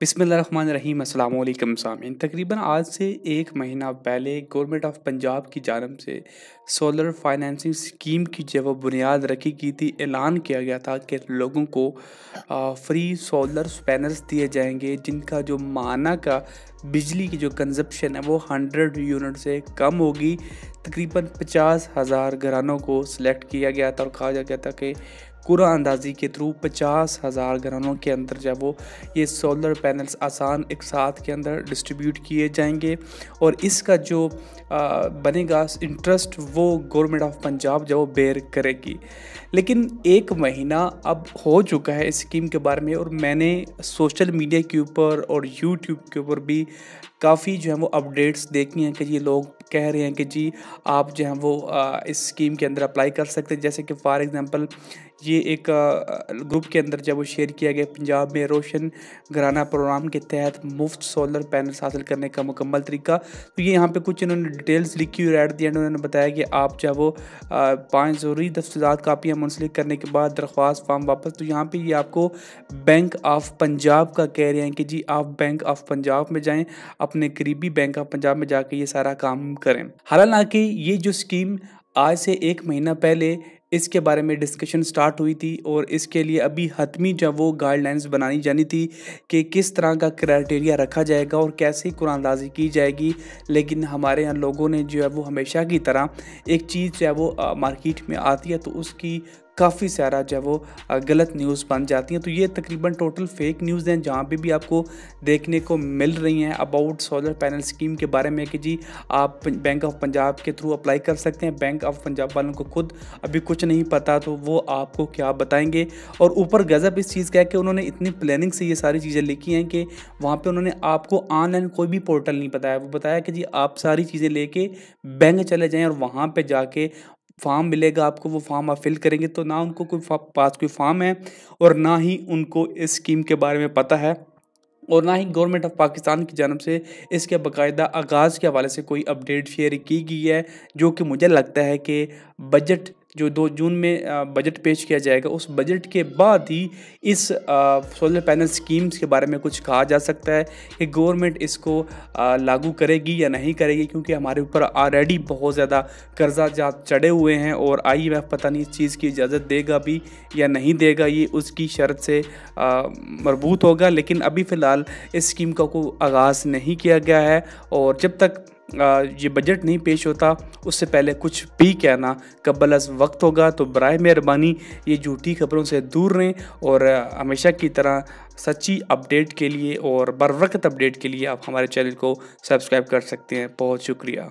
बिसमीम अल्लाम सामिन तकरीबन आज से एक महीना पहले गवर्नमेंट ऑफ पंजाब की जानब से सोलर फाइनेंसिंग स्कीम की जब वो बुनियाद रखी गई थी ऐलान किया गया था कि लोगों को फ्री सोलर पैनल्स दिए जाएंगे जिनका जो माना का बिजली की जो कंजप्शन है वो हंड्रेड यूनिट से कम होगी तकरीबन पचास हज़ार घरानों को सिलेक्ट किया गया था और कहा गया था कि कुरा अंदाजी के थ्रू पचास हज़ार घरानों के अंदर जो है वो ये सोलर पैनल्स आसान एक साथ के अंदर डिस्ट्रीब्यूट किए जाएंगे और इसका जो बनेगा इंटरेस्ट वो गवर्नमेंट ऑफ पंजाब जो वो बेयर करेगी लेकिन एक महीना अब हो चुका है इस स्कीम के बारे में और मैंने सोशल मीडिया के ऊपर और यूट्यूब के ऊपर भी काफ़ी जो है वो अपडेट्स देखी हैं कि ये लोग कह रहे हैं कि जी आप जो है वो इस स्कीम के अंदर अप्लाई कर सकते हैं जैसे कि फॉर एग्जांपल ये एक ग्रुप के अंदर जब वो शेयर किया गया पंजाब में रोशन घराना प्रोग्राम के तहत मुफ्त सोलर पैनल्स हासिल करने का मुकम्मल तरीका तो ये यहाँ पे कुछ इन्होंने डिटेल्स लिखी हुई एट दी एंड उन्होंने बताया कि आप जब वो पाँच ज़रूरी दस्तजात कापियाँ मुंसलिक करने के बाद दरख्वास्त फॉर्म वापस तो यहाँ पर ये आपको बैंक ऑफ पंजाब का कह रहे हैं कि जी आप बैंक ऑफ पंजाब में जाएँ अपने अपने करीबी बैंक ऑफ पंजाब में जाके ये सारा काम करें हालांकि ये जो स्कीम आज से एक महीना पहले इसके बारे में डिस्कशन स्टार्ट हुई थी और इसके लिए अभी हतमी जब वो गाइडलाइंस बनानी जानी थी कि किस तरह का क्राइटेरिया रखा जाएगा और कैसे कुरानदाजी की जाएगी लेकिन हमारे यहाँ लोगों ने जो है वो हमेशा की तरह एक चीज़ जो है वो मार्केट में आती है तो उसकी काफ़ी सारा जो है वो गलत न्यूज़ बन जाती हैं तो ये तकरीबन टोटल फेक न्यूज़ हैं जहाँ पर भी आपको देखने को मिल रही हैं अबाउट सोलर पैनल स्कीम के बारे में कि जी आप बैंक ऑफ पंजाब के थ्रू अप्लाई कर सकते हैं बैंक ऑफ पंजाब वालों को खुद अभी कुछ नहीं पता तो वो आपको क्या बताएंगे और ऊपर गज़ब इस चीज़ का है कि उन्होंने इतनी प्लानिंग से ये सारी चीज़ें लिखी हैं कि वहाँ पर उन्होंने आपको ऑनलाइन कोई भी पोर्टल नहीं बताया वो बताया कि जी आप सारी चीज़ें ले बैंक चले जाएँ और वहाँ पर जाके फॉर्म मिलेगा आपको वो फॉर्म आप फिल करेंगे तो ना उनको कोई पास कोई फॉर्म है और ना ही उनको इस स्कीम के बारे में पता है और ना ही गवर्नमेंट ऑफ पाकिस्तान की जानब से इसके बाकायदा आगाज़ के हवाले से कोई अपडेट शेयर की गई है जो कि मुझे लगता है कि बजट जो दो जून में बजट पेश किया जाएगा उस बजट के बाद ही इस सोलर पैनल स्कीम्स के बारे में कुछ कहा जा सकता है कि गवर्नमेंट इसको लागू करेगी या नहीं करेगी क्योंकि हमारे ऊपर ऑलरेडी बहुत ज़्यादा कर्जा जा चढ़े हुए हैं और आई पता नहीं इस चीज़ की इजाज़त देगा भी या नहीं देगा ये उसकी शर्त से मरबूत होगा लेकिन अभी फ़िलहाल इस स्कीम का कोई आगाज़ नहीं किया गया है और जब तक ये बजट नहीं पेश होता उससे पहले कुछ भी कहना कबल अज वक्त होगा तो बर मेहरबानी ये झूठी खबरों से दूर रहें और हमेशा की तरह सच्ची अपडेट के लिए और बर अपडेट के लिए आप हमारे चैनल को सब्सक्राइब कर सकते हैं बहुत शुक्रिया